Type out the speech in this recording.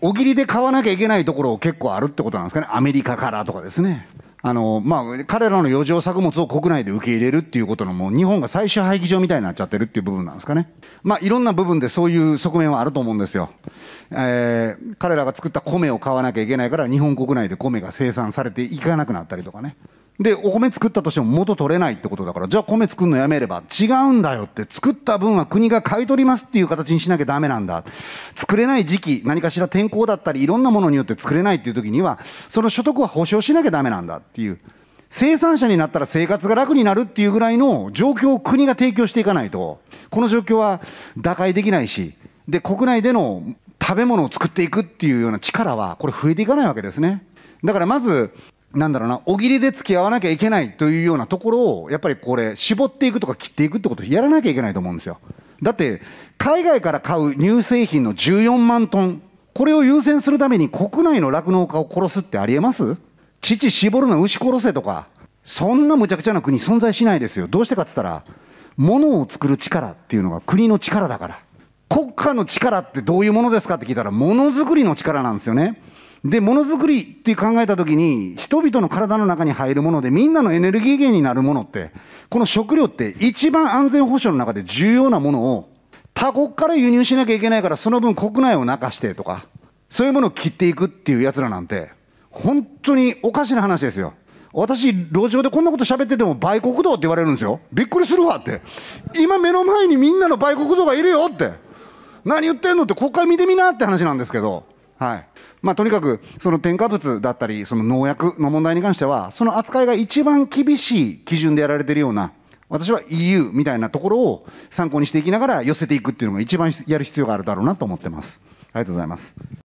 おぎりで買わなきゃいけないところ結構あるってことなんですかね、アメリカからとかですね。あのまあ、彼らの余剰作物を国内で受け入れるっていうことのもう日本が最終廃棄場みたいになっちゃってるっていう部分なんですかね、まあ、いろんな部分でそういう側面はあると思うんですよ、えー、彼らが作った米を買わなきゃいけないから日本国内で米が生産されていかなくなったりとかねでお米作ったとしても元取れないってことだからじゃあ米作るのやめれば違うんだよって作った分は国が買い取りますっていう形にしなきゃダメなんだ作れない時期、何かしら天候だったり、いろんなものによって作れないっていう時には、その所得は保障しなきゃだめなんだっていう。生産者になったら生活が楽になるっていうぐらいの状況を国が提供していかないと、この状況は打開できないし、で、国内での食べ物を作っていくっていうような力は、これ増えていかないわけですね。だからまず、なんだろうな、おぎりで付き合わなきゃいけないというようなところを、やっぱりこれ、絞っていくとか切っていくってことをやらなきゃいけないと思うんですよ。だって海外から買う乳製品の14万トンこれを優先するために国内の酪農家を殺すってありえます父絞るな牛殺せとかそんな無茶苦茶な国存在しないですよどうしてかっつったら物を作る力っていうのが国の力だから国家の力ってどういうものですかって聞いたらものづくりの力なんですよねでものづくりって考えたときに人々の体の中に入るものでみんなのエネルギー源になるものってこの食料って一番安全保障の中で重要なものを他国から輸入しなきゃいけないからその分国内を泣かしてとかそういうものを切っていくっていうやつらなんて本当におかしな話ですよ私路上でこんなこと喋ってても売国道って言われるんですよびっくりするわって今目の前にみんなの売国道がいるよって何言ってんのって国会見てみなって話なんですけどはいまあ、とにかくその添加物だったりその農薬の問題に関してはその扱いが一番厳しい基準でやられてるような私は EU みたいなところを参考にしていきながら寄せていくっていうのが一番やる必要があるだろうなと思ってます。ありがとうございます。